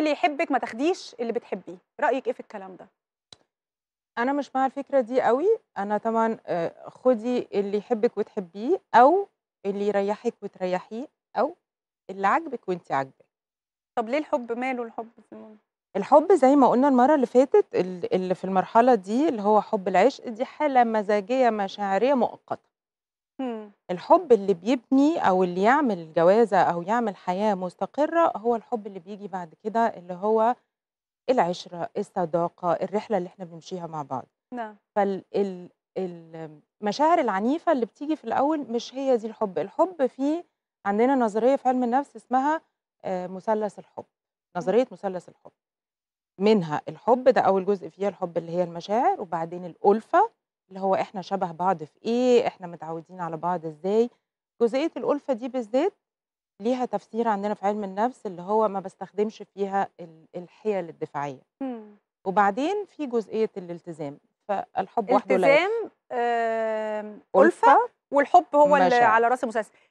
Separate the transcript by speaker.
Speaker 1: اللي يحبك ما تاخديش اللي بتحبيه رايك ايه في الكلام ده انا مش مع الفكره دي قوي انا طبعا آه، خدي اللي يحبك وتحبيه او اللي يريحك وتريحيه او اللي عاجبك وانت عاجبك طب ليه الحب ماله الحب في الموضوع الحب زي ما قلنا المره اللي فاتت اللي في المرحله دي اللي هو حب العشق دي حاله مزاجيه مشاعريه مؤقته الحب اللي بيبني او اللي يعمل جوازه او يعمل حياه مستقره هو الحب اللي بيجي بعد كده اللي هو العشره، الصداقه، الرحله اللي احنا بنمشيها مع بعض. نعم. فالمشاعر العنيفه اللي بتيجي في الاول مش هي دي الحب، الحب في عندنا نظريه في علم النفس اسمها آه، مثلث الحب، نظريه مثلث الحب. منها الحب ده اول جزء فيها الحب اللي هي المشاعر وبعدين الالفه اللي هو إحنا شبه بعض في إيه إحنا متعودين على بعض إزاي جزئية الألفة دي بالذات ليها تفسير عندنا في علم النفس اللي هو ما بستخدمش فيها الحيل الدفاعية وبعدين في جزئية الالتزام فالحب
Speaker 2: وحده لا التزام ألفة والحب هو اللي على راس المسلسل